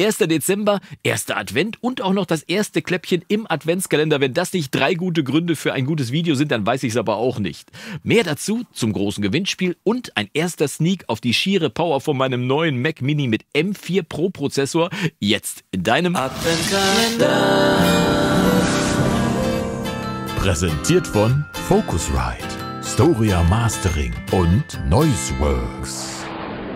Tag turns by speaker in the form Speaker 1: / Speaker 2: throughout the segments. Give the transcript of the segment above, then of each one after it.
Speaker 1: 1. Dezember, 1. Advent und auch noch das erste Kläppchen im Adventskalender. Wenn das nicht drei gute Gründe für ein gutes Video sind, dann weiß ich es aber auch nicht. Mehr dazu zum großen Gewinnspiel und ein erster Sneak auf die schiere Power von meinem neuen Mac Mini mit M4 Pro Prozessor. Jetzt in deinem Adventskalender. Präsentiert von Focusrite, Storia Mastering und Noiseworks.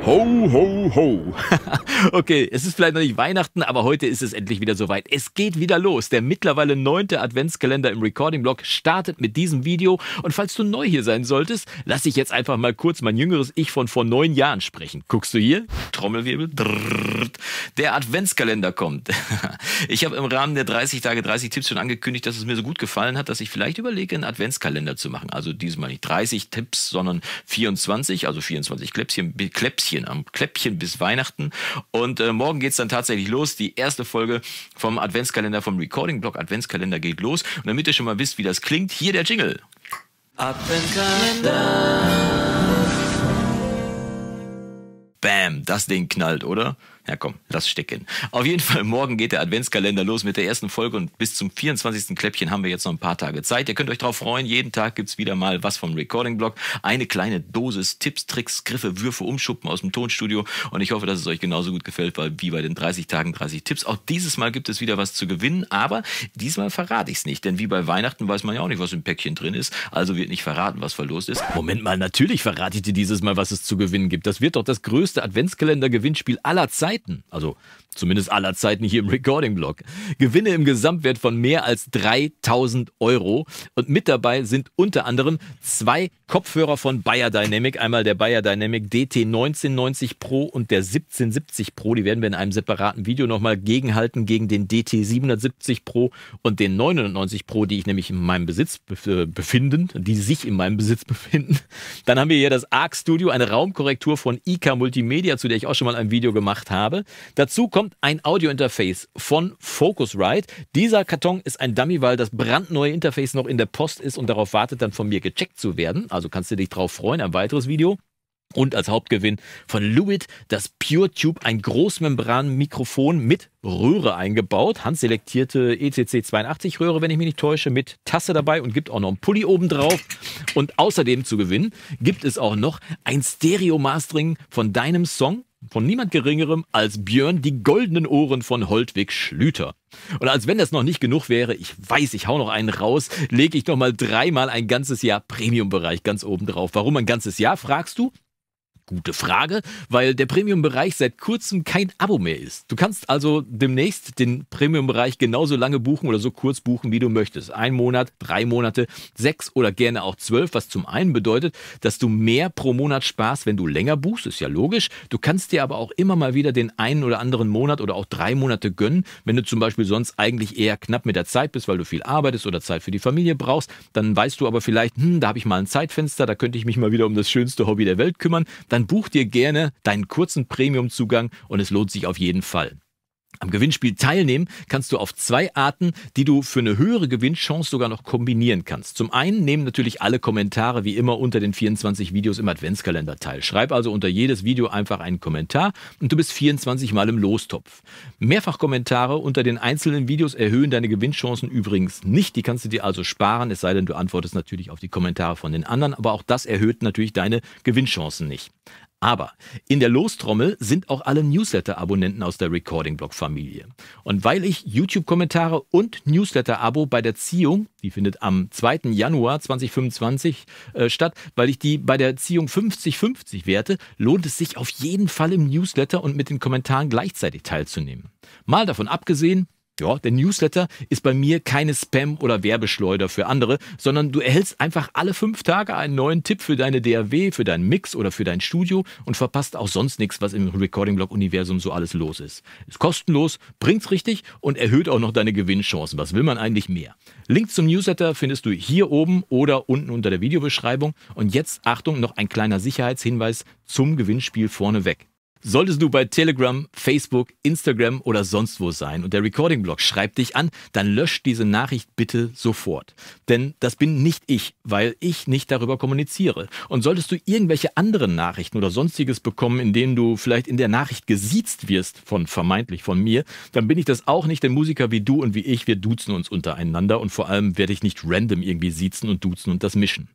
Speaker 1: Ho, ho, ho. okay, es ist vielleicht noch nicht Weihnachten, aber heute ist es endlich wieder soweit. Es geht wieder los. Der mittlerweile neunte Adventskalender im Recording-Blog startet mit diesem Video. Und falls du neu hier sein solltest, lass ich jetzt einfach mal kurz mein jüngeres Ich von vor neun Jahren sprechen. Guckst du hier? Trommelwirbel. Der Adventskalender kommt. ich habe im Rahmen der 30 Tage 30 Tipps schon angekündigt, dass es mir so gut gefallen hat, dass ich vielleicht überlege, einen Adventskalender zu machen. Also diesmal nicht 30 Tipps, sondern 24, also 24 Kläppchen, Kläppchen Händchen am Kläppchen bis Weihnachten. Und äh, morgen es dann tatsächlich los. Die erste Folge vom Adventskalender, vom Recording-Blog Adventskalender geht los. Und damit ihr schon mal wisst, wie das klingt, hier der Jingle. Adventskalender. Bam, das Ding knallt, oder? Ja, komm, lass stecken. Auf jeden Fall, morgen geht der Adventskalender los mit der ersten Folge und bis zum 24. Kläppchen haben wir jetzt noch ein paar Tage Zeit. Ihr könnt euch darauf freuen. Jeden Tag gibt es wieder mal was vom Recording-Blog. Eine kleine Dosis Tipps, Tricks, Griffe, Würfe, Umschuppen aus dem Tonstudio. Und ich hoffe, dass es euch genauso gut gefällt wie bei den 30 Tagen 30 Tipps. Auch dieses Mal gibt es wieder was zu gewinnen, aber diesmal verrate ich es nicht. Denn wie bei Weihnachten weiß man ja auch nicht, was im Päckchen drin ist. Also wird nicht verraten, was verlost ist. Moment mal, natürlich verrate ich dir dieses Mal, was es zu gewinnen gibt. Das wird doch das größte größte Adventskalender-Gewinnspiel aller Zeiten. Also zumindest aller Zeiten hier im Recording-Blog. Gewinne im Gesamtwert von mehr als 3000 Euro. Und mit dabei sind unter anderem zwei Kopfhörer von Bayer Dynamic. Einmal der Bayer Dynamic DT1990 Pro und der 1770 Pro. Die werden wir in einem separaten Video nochmal gegenhalten gegen den DT770 Pro und den 990 Pro, die ich nämlich in meinem Besitz befinden, die sich in meinem Besitz befinden. Dann haben wir hier das ARC Studio, eine Raumkorrektur von IK Multi Multimedia, zu der ich auch schon mal ein Video gemacht habe. Dazu kommt ein Audio-Interface von Focusrite. Dieser Karton ist ein Dummy, weil das brandneue Interface noch in der Post ist und darauf wartet, dann von mir gecheckt zu werden. Also kannst du dich darauf freuen, ein weiteres Video. Und als Hauptgewinn von Lewitt das Pure Tube, ein Großmembran-Mikrofon mit Röhre eingebaut. Handselektierte ECC 82 Röhre, wenn ich mich nicht täusche, mit Tasse dabei und gibt auch noch einen Pulli oben drauf. Und außerdem zu gewinnen gibt es auch noch ein Stereo-Mastering von deinem Song von niemand Geringerem als Björn die goldenen Ohren von Holtwig Schlüter. Und als wenn das noch nicht genug wäre, ich weiß, ich hau noch einen raus, lege ich noch mal dreimal ein ganzes Jahr Premium-Bereich ganz oben drauf. Warum ein ganzes Jahr, fragst du? Gute Frage, weil der Premium-Bereich seit kurzem kein Abo mehr ist. Du kannst also demnächst den Premium-Bereich genauso lange buchen oder so kurz buchen, wie du möchtest. Ein Monat, drei Monate, sechs oder gerne auch zwölf, was zum einen bedeutet, dass du mehr pro Monat sparst, wenn du länger buchst, ist ja logisch. Du kannst dir aber auch immer mal wieder den einen oder anderen Monat oder auch drei Monate gönnen, wenn du zum Beispiel sonst eigentlich eher knapp mit der Zeit bist, weil du viel arbeitest oder Zeit für die Familie brauchst. Dann weißt du aber vielleicht, hm, da habe ich mal ein Zeitfenster, da könnte ich mich mal wieder um das schönste Hobby der Welt kümmern. Dann dann buch dir gerne deinen kurzen Premium-Zugang und es lohnt sich auf jeden Fall. Am Gewinnspiel teilnehmen kannst du auf zwei Arten, die du für eine höhere Gewinnchance sogar noch kombinieren kannst. Zum einen nehmen natürlich alle Kommentare wie immer unter den 24 Videos im Adventskalender teil. Schreib also unter jedes Video einfach einen Kommentar und du bist 24 Mal im Lostopf. Mehrfachkommentare unter den einzelnen Videos erhöhen deine Gewinnchancen übrigens nicht. Die kannst du dir also sparen, es sei denn, du antwortest natürlich auf die Kommentare von den anderen, aber auch das erhöht natürlich deine Gewinnchancen nicht. Aber in der Lostrommel sind auch alle Newsletter-Abonnenten aus der Recording-Blog-Familie. Und weil ich YouTube-Kommentare und Newsletter-Abo bei der Ziehung, die findet am 2. Januar 2025 äh, statt, weil ich die bei der Ziehung 50-50 werte, lohnt es sich auf jeden Fall im Newsletter und mit den Kommentaren gleichzeitig teilzunehmen. Mal davon abgesehen, ja, der Newsletter ist bei mir keine Spam- oder Werbeschleuder für andere, sondern du erhältst einfach alle fünf Tage einen neuen Tipp für deine DAW, für deinen Mix oder für dein Studio und verpasst auch sonst nichts, was im Recording-Blog-Universum so alles los ist. Ist kostenlos, bringt's richtig und erhöht auch noch deine Gewinnchancen. Was will man eigentlich mehr? Link zum Newsletter findest du hier oben oder unten unter der Videobeschreibung. Und jetzt, Achtung, noch ein kleiner Sicherheitshinweis zum Gewinnspiel vorneweg. Solltest du bei Telegram, Facebook, Instagram oder sonst wo sein und der Recording-Blog schreibt dich an, dann lösch diese Nachricht bitte sofort. Denn das bin nicht ich, weil ich nicht darüber kommuniziere. Und solltest du irgendwelche anderen Nachrichten oder sonstiges bekommen, in denen du vielleicht in der Nachricht gesiezt wirst von vermeintlich von mir, dann bin ich das auch nicht. Denn Musiker wie du und wie ich, wir duzen uns untereinander und vor allem werde ich nicht random irgendwie siezen und duzen und das mischen.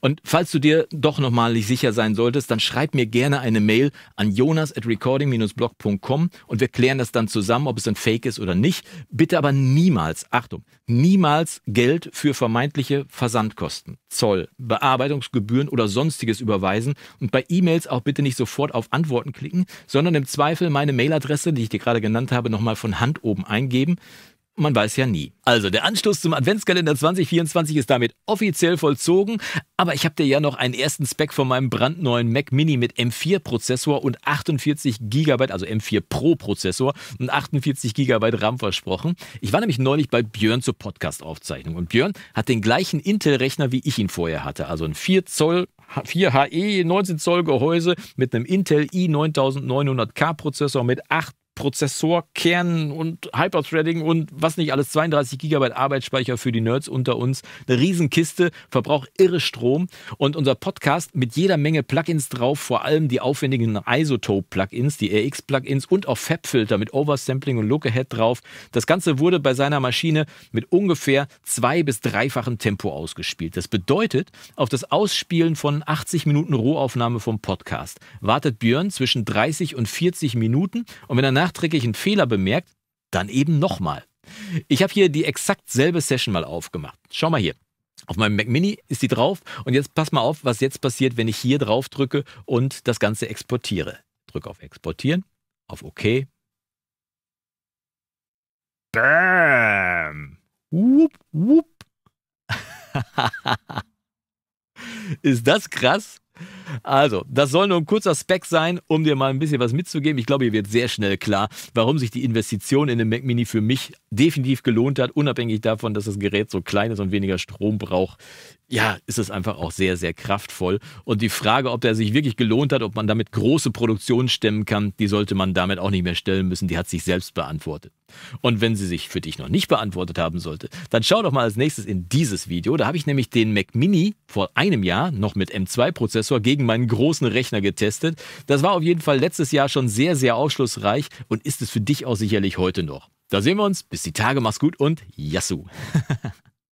Speaker 1: Und falls du dir doch nochmal nicht sicher sein solltest, dann schreib mir gerne eine Mail an Jonas Jonas at recording-blog.com und wir klären das dann zusammen, ob es ein Fake ist oder nicht. Bitte aber niemals, Achtung, niemals Geld für vermeintliche Versandkosten, Zoll, Bearbeitungsgebühren oder sonstiges überweisen und bei E-Mails auch bitte nicht sofort auf Antworten klicken, sondern im Zweifel meine Mailadresse, die ich dir gerade genannt habe, nochmal von Hand oben eingeben man weiß ja nie. Also, der Anschluss zum Adventskalender 2024 ist damit offiziell vollzogen, aber ich habe dir ja noch einen ersten Spec von meinem brandneuen Mac Mini mit M4-Prozessor und 48 GB, also M4 Pro-Prozessor und 48 GB RAM versprochen. Ich war nämlich neulich bei Björn zur Podcast-Aufzeichnung und Björn hat den gleichen Intel-Rechner, wie ich ihn vorher hatte, also ein 4 Zoll 4 HE 19 Zoll Gehäuse mit einem Intel i9900K Prozessor mit 8 Prozessorkern und Hyperthreading und was nicht alles, 32 Gigabyte Arbeitsspeicher für die Nerds unter uns, eine Riesenkiste, verbraucht irre Strom und unser Podcast mit jeder Menge Plugins drauf, vor allem die aufwendigen Isotope-Plugins, die RX-Plugins und auch Fab-Filter mit Oversampling und Lookahead drauf. Das Ganze wurde bei seiner Maschine mit ungefähr zwei- bis dreifachem Tempo ausgespielt. Das bedeutet, auf das Ausspielen von 80 Minuten Rohaufnahme vom Podcast wartet Björn zwischen 30 und 40 Minuten und wenn er nach nachträglich einen Fehler bemerkt, dann eben nochmal. Ich habe hier die exakt selbe Session mal aufgemacht. Schau mal hier. Auf meinem Mac Mini ist die drauf und jetzt pass mal auf, was jetzt passiert, wenn ich hier drauf drücke und das Ganze exportiere. Drücke auf Exportieren, auf OK. Bam! Whoop, whoop. ist das krass? Also, das soll nur ein kurzer Speck sein, um dir mal ein bisschen was mitzugeben. Ich glaube, ihr wird sehr schnell klar, warum sich die Investition in den Mac Mini für mich definitiv gelohnt hat, unabhängig davon, dass das Gerät so klein ist und weniger Strom braucht ja, ist es einfach auch sehr, sehr kraftvoll. Und die Frage, ob der sich wirklich gelohnt hat, ob man damit große Produktionen stemmen kann, die sollte man damit auch nicht mehr stellen müssen. Die hat sich selbst beantwortet. Und wenn sie sich für dich noch nicht beantwortet haben sollte, dann schau doch mal als nächstes in dieses Video. Da habe ich nämlich den Mac Mini vor einem Jahr noch mit M2-Prozessor gegen meinen großen Rechner getestet. Das war auf jeden Fall letztes Jahr schon sehr, sehr aufschlussreich und ist es für dich auch sicherlich heute noch. Da sehen wir uns. Bis die Tage. Mach's gut und Yassou.